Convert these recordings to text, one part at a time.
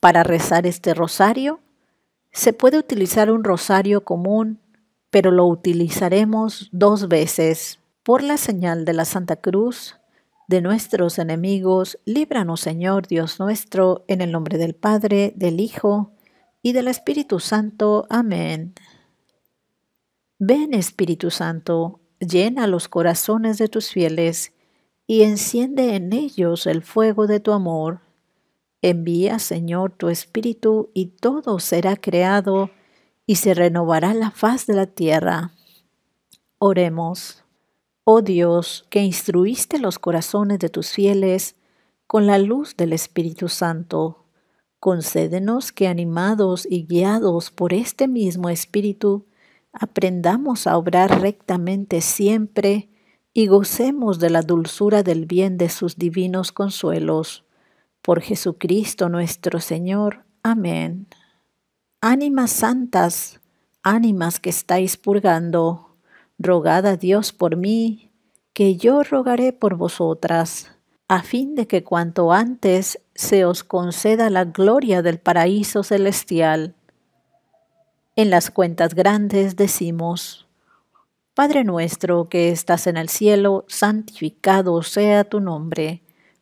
Para rezar este rosario, se puede utilizar un rosario común, pero lo utilizaremos dos veces. Por la señal de la Santa Cruz, de nuestros enemigos, líbranos Señor Dios nuestro, en el nombre del Padre, del Hijo y del Espíritu Santo. Amén. Ven Espíritu Santo, llena los corazones de tus fieles y enciende en ellos el fuego de tu amor. Envía, Señor, tu Espíritu, y todo será creado, y se renovará la faz de la tierra. Oremos. Oh Dios, que instruiste los corazones de tus fieles con la luz del Espíritu Santo, concédenos que animados y guiados por este mismo Espíritu, aprendamos a obrar rectamente siempre y gocemos de la dulzura del bien de sus divinos consuelos por Jesucristo nuestro Señor. Amén. Ánimas santas, ánimas que estáis purgando, rogad a Dios por mí, que yo rogaré por vosotras, a fin de que cuanto antes se os conceda la gloria del paraíso celestial. En las cuentas grandes decimos, Padre nuestro que estás en el cielo, santificado sea tu nombre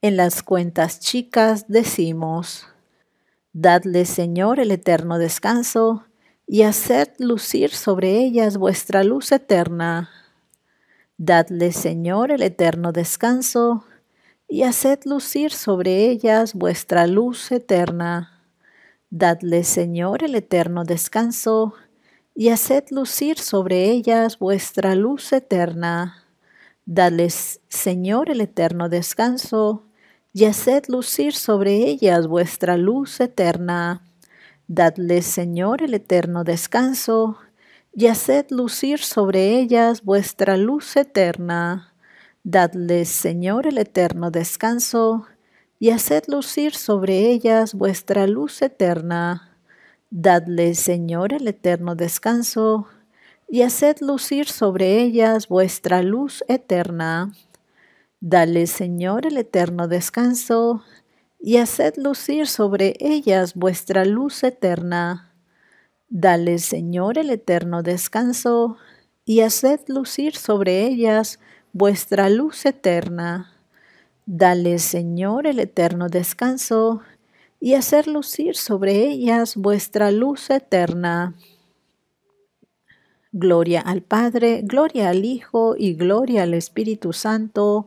En las cuentas chicas decimos, Dadle, Señor, el eterno descanso, y haced lucir sobre ellas vuestra luz eterna. Dadle, Señor, el eterno descanso, y haced lucir sobre ellas vuestra luz eterna. Dadle, Señor, el eterno descanso, y haced lucir sobre ellas vuestra luz eterna. Dadles, Señor, el eterno descanso, y haced lucir sobre ellas vuestra luz eterna. Dadles, Señor, el eterno descanso, y haced lucir sobre ellas vuestra luz eterna. Dadles, Señor, el eterno descanso, y haced lucir sobre ellas vuestra luz eterna. Dadles, Señor, el eterno descanso, y haced lucir sobre ellas vuestra luz eterna. Dale, Señor, el eterno descanso, y haced lucir sobre ellas vuestra luz eterna. Dale, Señor, el eterno descanso, y haced lucir sobre ellas vuestra luz eterna. Dale, Señor, el eterno descanso, y hacer lucir sobre ellas vuestra luz eterna. Gloria al Padre, gloria al Hijo y gloria al Espíritu Santo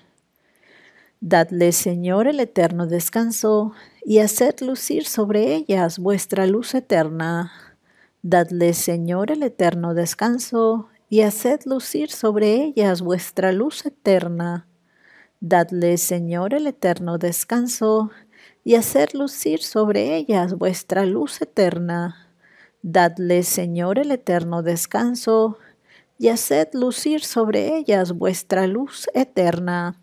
Dadle, Señor, el eterno descanso, y haced lucir sobre ellas vuestra luz eterna. Dadle, Señor, el eterno descanso, y haced lucir sobre ellas vuestra luz eterna. Dadle, Señor, el eterno descanso, y haced lucir sobre ellas vuestra luz eterna. Dadle, Señor, el eterno descanso, y haced lucir sobre ellas vuestra luz eterna.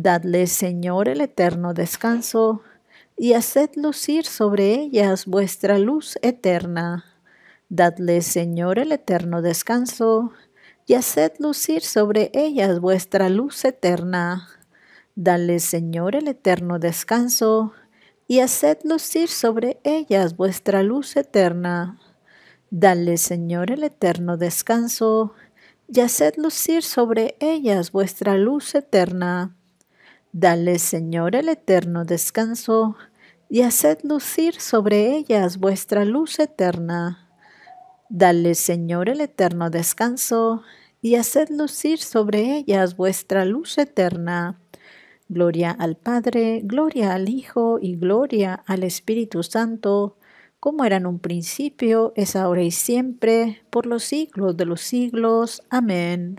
Dadle, Señor, el eterno descanso, y haced lucir sobre ellas vuestra luz eterna. Dadle, Señor, el eterno descanso, y haced lucir sobre ellas vuestra luz eterna. Dadle, Señor, el eterno descanso, y haced lucir sobre ellas vuestra luz eterna. Dale, Señor, el eterno descanso, y haced lucir sobre ellas vuestra luz eterna. Dale, Señor, el eterno descanso, y haced lucir sobre ellas vuestra luz eterna. Dale, Señor, el eterno descanso, y haced lucir sobre ellas vuestra luz eterna. Gloria al Padre, gloria al Hijo y gloria al Espíritu Santo, como era en un principio, es ahora y siempre, por los siglos de los siglos. Amén.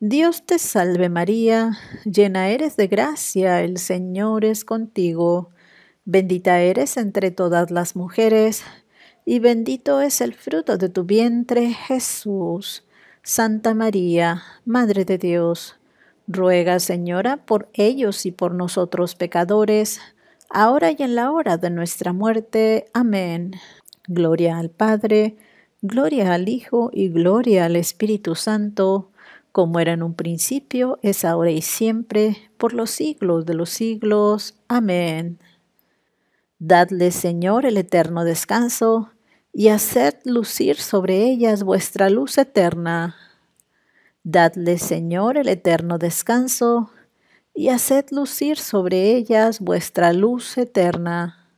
Dios te salve María, llena eres de gracia, el Señor es contigo, bendita eres entre todas las mujeres, y bendito es el fruto de tu vientre Jesús. Santa María, Madre de Dios, ruega Señora por ellos y por nosotros pecadores, ahora y en la hora de nuestra muerte. Amén. Gloria al Padre, gloria al Hijo y gloria al Espíritu Santo como era en un principio, es ahora y siempre, por los siglos de los siglos. Amén. Dadle, Señor, el eterno descanso, y haced lucir sobre ellas vuestra luz eterna. Dadle, Señor, el eterno descanso, y haced lucir sobre ellas vuestra luz eterna.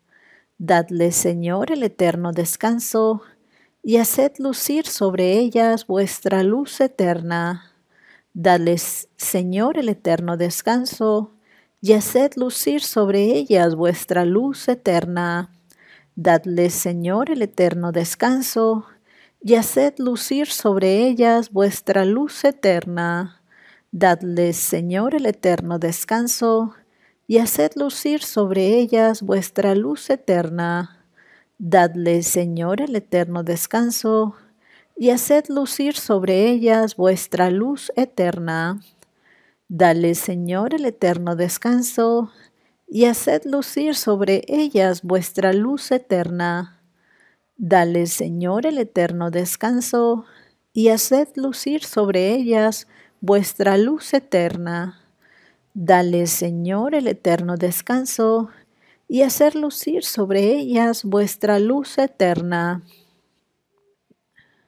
Dadle, Señor, el eterno descanso, y haced lucir sobre ellas vuestra luz eterna. Dadles, Señor el eterno descanso, y haced lucir sobre ellas vuestra luz eterna. Dadles, Señor, el eterno descanso, y haced lucir sobre ellas vuestra luz eterna. Dadles, Señor, el eterno descanso, y haced lucir sobre ellas vuestra luz eterna. Dadles, Señor, el eterno descanso, y haced lucir sobre ellas vuestra luz eterna. Dale, Señor, el eterno descanso, y haced lucir sobre ellas vuestra luz eterna. Dale, Señor, el eterno descanso, y haced lucir sobre ellas vuestra luz eterna. Dale, Señor, el eterno descanso, y haced lucir sobre ellas vuestra luz eterna.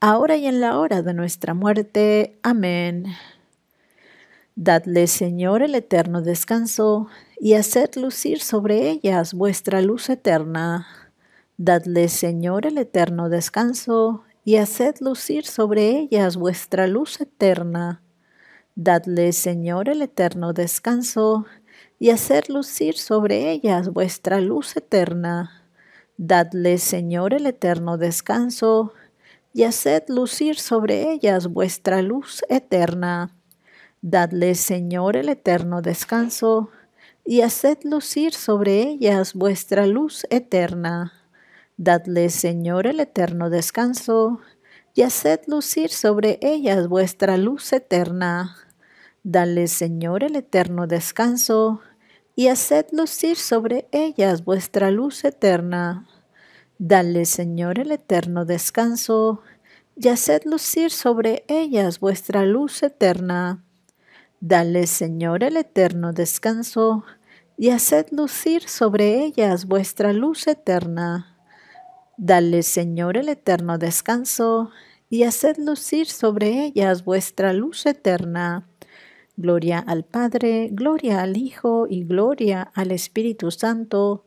ahora y en la hora de nuestra muerte. Amén. Dadle, Señor, el eterno descanso, y haced lucir sobre ellas vuestra luz eterna. Dadle, Señor, el eterno descanso, y haced lucir sobre ellas vuestra luz eterna. Dadle, Señor, el eterno descanso, y haced lucir sobre ellas vuestra luz eterna. Dadle, Señor, el eterno descanso, y haced lucir sobre ellas vuestra luz eterna. Dadle, Señor, el eterno descanso, y haced lucir sobre ellas vuestra luz eterna. Dadle, Señor, el eterno descanso, y haced lucir sobre ellas vuestra luz eterna. dadle Señor, el eterno descanso, y haced lucir sobre ellas vuestra luz eterna. Dale, Señor, el eterno descanso, y haced lucir sobre ellas vuestra luz eterna. Dale, Señor, el eterno descanso, y haced lucir sobre ellas vuestra luz eterna. Dale, Señor, el eterno descanso, y haced lucir sobre ellas vuestra luz eterna. Gloria al Padre, gloria al Hijo y gloria al Espíritu Santo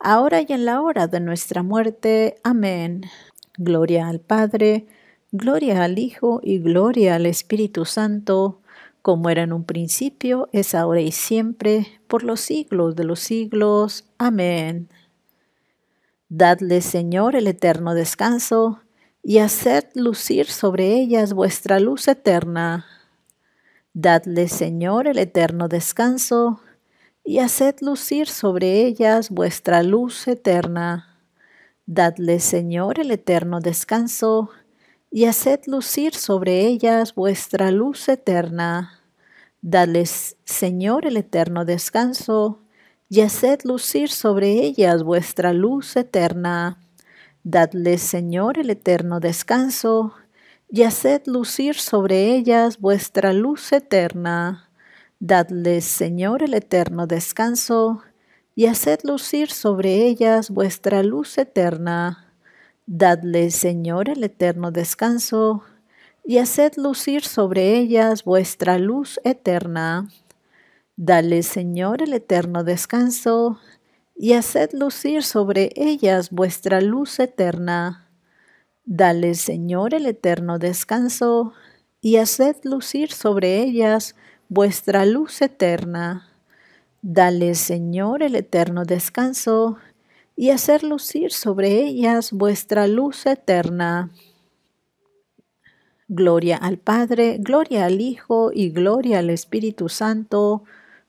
ahora y en la hora de nuestra muerte. Amén. Gloria al Padre, gloria al Hijo y gloria al Espíritu Santo, como era en un principio, es ahora y siempre, por los siglos de los siglos. Amén. Dadle, Señor, el eterno descanso, y haced lucir sobre ellas vuestra luz eterna. Dadle, Señor, el eterno descanso, y haced lucir sobre ellas vuestra luz eterna. Dadle, Señor, el eterno descanso, y haced lucir sobre ellas vuestra luz eterna. Dadles, Señor, el eterno descanso, y haced lucir sobre ellas vuestra luz eterna. Dadles, Señor, el eterno descanso, y haced lucir sobre ellas vuestra luz eterna. Dadles, Señor el Eterno, descanso, y haced lucir sobre ellas vuestra luz eterna. Dadles, Señor el Eterno, descanso, y haced lucir sobre ellas vuestra luz eterna. Dale, Señor, el eterno descanso, y haced lucir sobre ellas vuestra luz eterna. Dale, Señor, el eterno descanso, y haced lucir sobre ellas vuestra luz eterna. Dale, Señor, el eterno descanso y hacer lucir sobre ellas vuestra luz eterna. Gloria al Padre, gloria al Hijo y gloria al Espíritu Santo,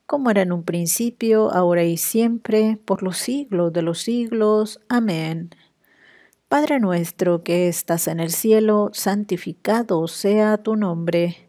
como era en un principio, ahora y siempre, por los siglos de los siglos. Amén. Padre nuestro que estás en el cielo, santificado sea tu nombre.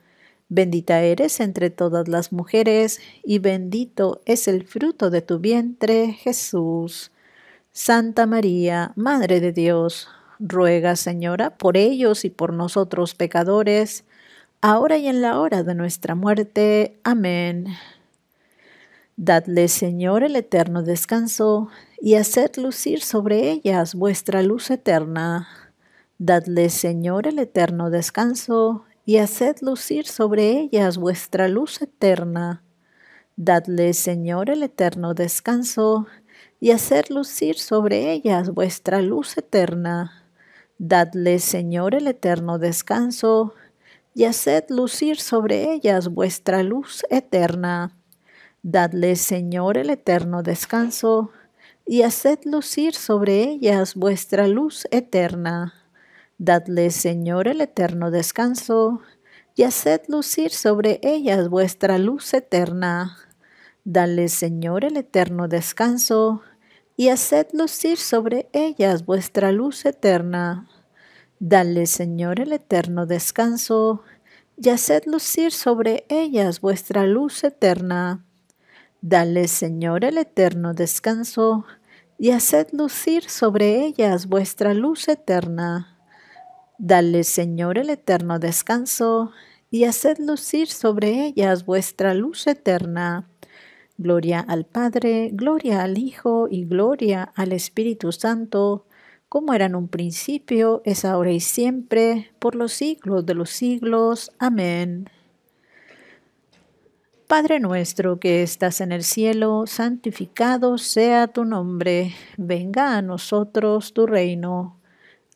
Bendita eres entre todas las mujeres, y bendito es el fruto de tu vientre, Jesús. Santa María, Madre de Dios, ruega, Señora, por ellos y por nosotros pecadores, ahora y en la hora de nuestra muerte. Amén. Dadle, Señor, el eterno descanso, y haced lucir sobre ellas vuestra luz eterna. Dadle, Señor, el eterno descanso, y haced lucir sobre ellas vuestra luz eterna. Dadle, Señor, el eterno descanso, y haced lucir sobre ellas vuestra luz eterna. Dadle, Señor, el eterno descanso, y haced lucir sobre ellas vuestra luz eterna. Dadle, Señor, el eterno descanso, y haced lucir sobre ellas vuestra luz eterna. Dadle, Señor, el eterno descanso, y haced lucir sobre ellas vuestra luz eterna. Dale, Señor, el eterno descanso, y haced lucir sobre ellas vuestra luz eterna. Dale, Señor, el eterno descanso, y haced lucir sobre ellas vuestra luz eterna. Dale, Señor, el eterno descanso, y haced lucir sobre ellas vuestra luz eterna. Dale, Señor, el eterno descanso, y haced lucir sobre ellas vuestra luz eterna. Gloria al Padre, gloria al Hijo y gloria al Espíritu Santo, como era en un principio, es ahora y siempre, por los siglos de los siglos. Amén. Padre nuestro que estás en el cielo, santificado sea tu nombre, venga a nosotros tu reino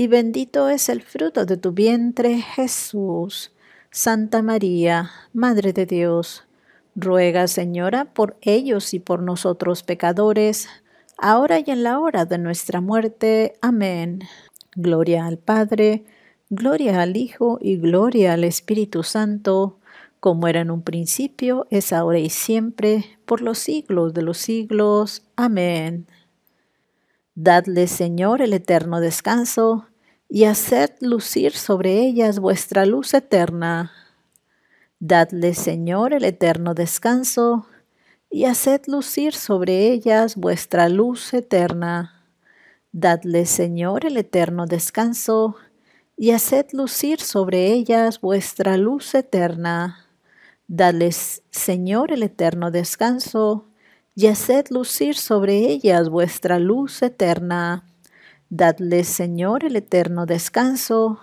y bendito es el fruto de tu vientre, Jesús. Santa María, Madre de Dios, ruega, Señora, por ellos y por nosotros pecadores, ahora y en la hora de nuestra muerte. Amén. Gloria al Padre, gloria al Hijo y gloria al Espíritu Santo, como era en un principio, es ahora y siempre, por los siglos de los siglos. Amén. Dadle, Señor, el eterno descanso y haced lucir sobre ellas vuestra luz eterna. Dadle, Señor, el eterno descanso, y haced lucir sobre ellas vuestra luz eterna. Dadle, Señor, el eterno descanso, y haced lucir sobre ellas vuestra luz eterna. Dadle, Señor, el eterno descanso, y haced lucir sobre ellas vuestra luz eterna dadle Señor, el eterno descanso,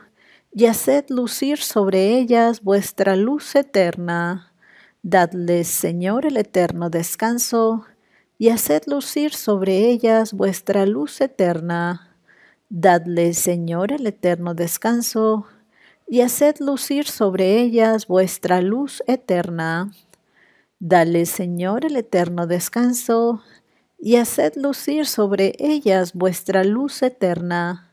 y haced lucir sobre ellas vuestra luz eterna. Dadle, Señor, el eterno descanso, y haced lucir sobre ellas vuestra luz eterna. dadle Señor, el eterno descanso, y haced lucir sobre ellas vuestra luz eterna. Dale, Señor, el eterno descanso, y haced lucir sobre ellas vuestra luz eterna.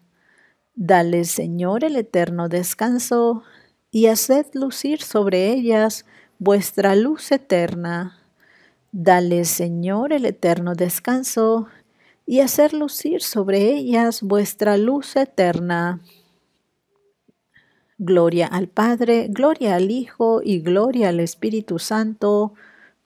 Dale, Señor, el eterno descanso, y haced lucir sobre ellas vuestra luz eterna. Dale, Señor, el eterno descanso, y haced lucir sobre ellas vuestra luz eterna. Gloria al Padre, gloria al Hijo y gloria al Espíritu Santo,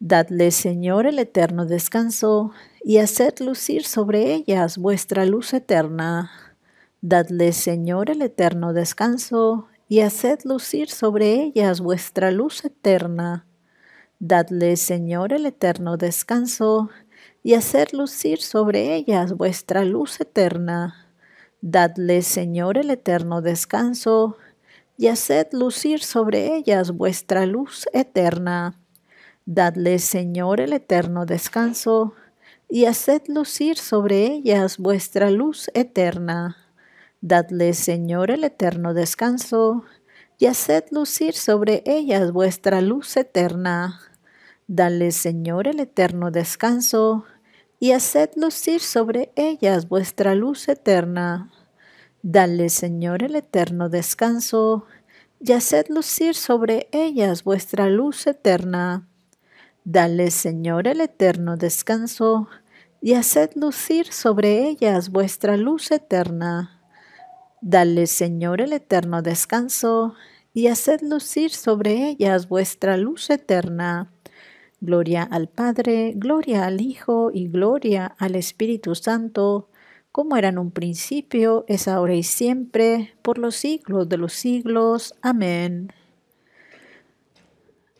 Dadle, Señor, el eterno descanso, y haced lucir sobre ellas vuestra luz eterna. Dadle, Señor, el eterno descanso, y haced lucir sobre ellas vuestra luz eterna. Dadle, Señor, el eterno descanso, y haced lucir sobre ellas vuestra luz eterna. Dadle, Señor, el eterno descanso, y haced lucir sobre ellas vuestra luz eterna. Dadle, Señor, el eterno descanso, y haced lucir sobre ellas vuestra luz eterna. Dadle, Señor, el eterno descanso, y haced lucir sobre ellas vuestra luz eterna. Dale, Señor, el eterno descanso, y haced lucir sobre ellas vuestra luz eterna. Dale, Señor, el eterno descanso, y haced lucir sobre ellas vuestra luz eterna. Dale, Señor, el eterno descanso, y haced lucir sobre ellas vuestra luz eterna. Dale, Señor, el eterno descanso, y haced lucir sobre ellas vuestra luz eterna. Gloria al Padre, gloria al Hijo y gloria al Espíritu Santo, como era en un principio, es ahora y siempre, por los siglos de los siglos. Amén.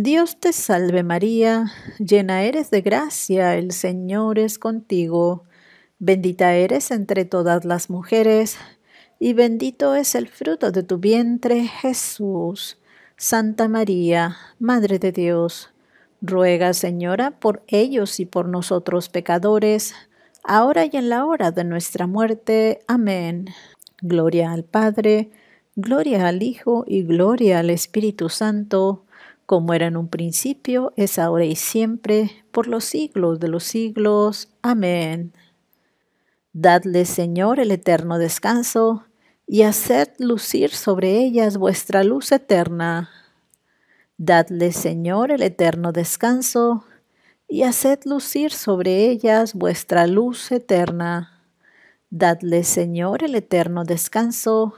Dios te salve María, llena eres de gracia, el Señor es contigo, bendita eres entre todas las mujeres, y bendito es el fruto de tu vientre Jesús. Santa María, Madre de Dios, ruega Señora por ellos y por nosotros pecadores, ahora y en la hora de nuestra muerte. Amén. Gloria al Padre, gloria al Hijo y gloria al Espíritu Santo como era en un principio, es ahora y siempre, por los siglos de los siglos. Amén. Dadle, Señor, el eterno descanso, y haced lucir sobre ellas vuestra luz eterna. Dadle, Señor, el eterno descanso, y haced lucir sobre ellas vuestra luz eterna. Dadle, Señor, el eterno descanso,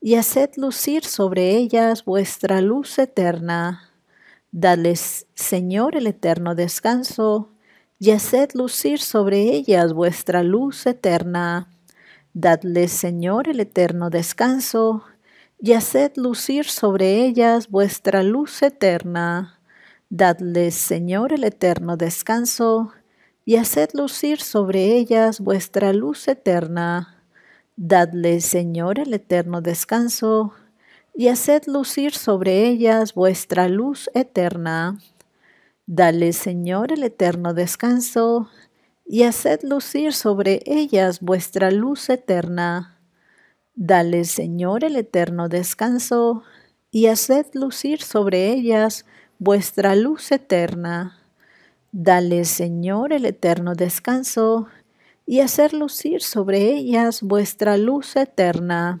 y haced lucir sobre ellas vuestra luz eterna. Dadles, Señor el eterno descanso, y haced lucir sobre ellas vuestra luz eterna. Dadles, Señor el eterno descanso, y haced lucir sobre ellas vuestra luz eterna. Dadles, Señor el eterno descanso, y haced lucir sobre ellas vuestra luz eterna. Dadles, Señor el eterno descanso, y haced lucir sobre ellas vuestra luz eterna. Dale, Señor, el eterno descanso, y haced lucir sobre ellas vuestra luz eterna. Dale, Señor, el eterno descanso, y haced lucir sobre ellas vuestra luz eterna. Dale, Señor, el eterno descanso, y hacer lucir sobre ellas vuestra luz eterna.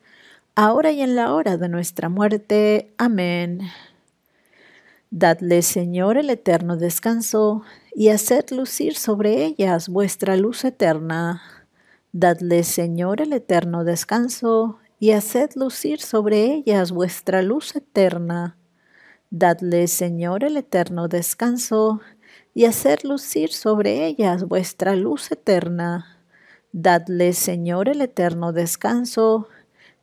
ahora y en la hora de nuestra muerte. Amén. Dadle, Señor, el eterno descanso, y haced lucir sobre ellas vuestra luz eterna. Dadle, Señor, el eterno descanso, y haced lucir sobre ellas vuestra luz eterna. Dadle, Señor, el eterno descanso, y haced lucir sobre ellas vuestra luz eterna. Dadle, Señor, el eterno descanso,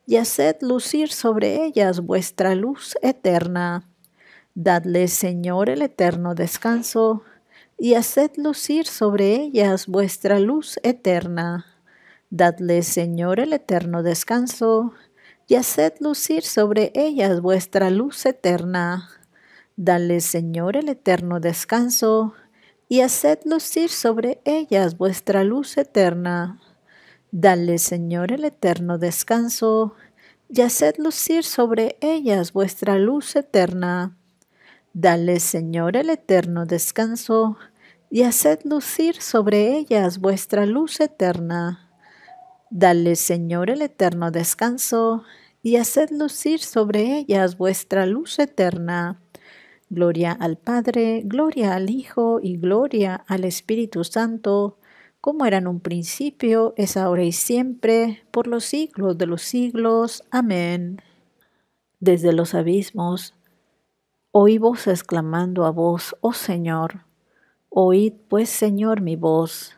y haced lucir sobre ellas vuestra luz eterna. Dadle, Señor, el eterno descanso, y haced lucir sobre ellas vuestra luz eterna. Dadle, Señor, el eterno descanso, y haced lucir sobre ellas vuestra luz eterna. Dadle, Señor, el eterno descanso, y haced lucir sobre ellas vuestra luz eterna. Dale, Señor, el eterno descanso, y haced lucir sobre ellas vuestra luz eterna. Dale, Señor, el eterno descanso, y haced lucir sobre ellas vuestra luz eterna. Dale, Señor, el eterno descanso, y haced lucir sobre ellas vuestra luz eterna. Gloria al Padre, gloria al Hijo y gloria al Espíritu Santo como era en un principio, es ahora y siempre, por los siglos de los siglos. Amén. Desde los abismos, oí vos exclamando a vos, oh Señor, oíd pues, Señor, mi voz.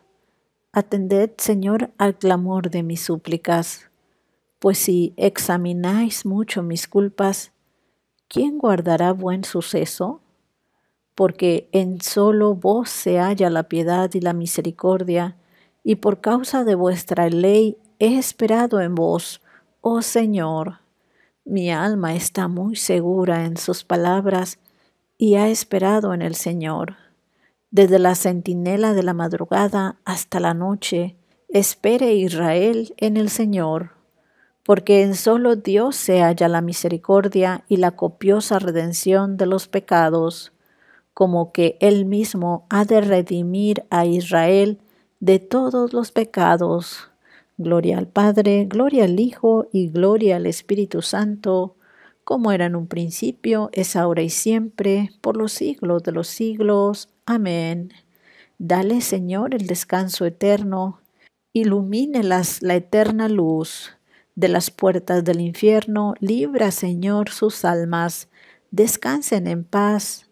Atended, Señor, al clamor de mis súplicas, pues si examináis mucho mis culpas, ¿quién guardará buen suceso? porque en solo vos se halla la piedad y la misericordia, y por causa de vuestra ley he esperado en vos, oh Señor. Mi alma está muy segura en sus palabras y ha esperado en el Señor. Desde la centinela de la madrugada hasta la noche, espere Israel en el Señor, porque en solo Dios se halla la misericordia y la copiosa redención de los pecados como que él mismo ha de redimir a Israel de todos los pecados. Gloria al Padre, gloria al Hijo y gloria al Espíritu Santo, como era en un principio, es ahora y siempre, por los siglos de los siglos. Amén. Dale, Señor, el descanso eterno, ilumínelas la eterna luz. De las puertas del infierno, libra, Señor, sus almas. Descansen en paz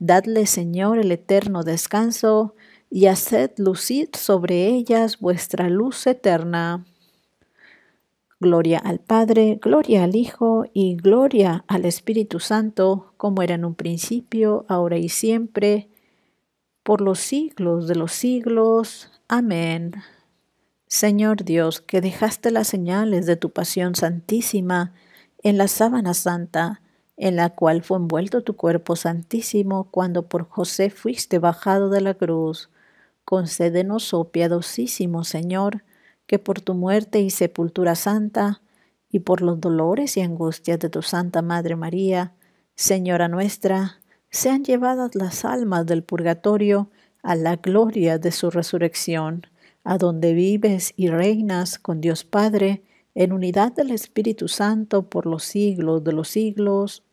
Dadle, Señor, el eterno descanso, y haced lucir sobre ellas vuestra luz eterna. Gloria al Padre, gloria al Hijo y gloria al Espíritu Santo, como era en un principio, ahora y siempre, por los siglos de los siglos. Amén. Señor Dios, que dejaste las señales de tu pasión santísima en la sábana santa, en la cual fue envuelto tu cuerpo santísimo cuando por José fuiste bajado de la cruz. Concédenos, oh piadosísimo Señor, que por tu muerte y sepultura santa, y por los dolores y angustias de tu Santa Madre María, Señora nuestra, sean llevadas las almas del purgatorio a la gloria de su resurrección, a donde vives y reinas con Dios Padre, en unidad del Espíritu Santo por los siglos de los siglos.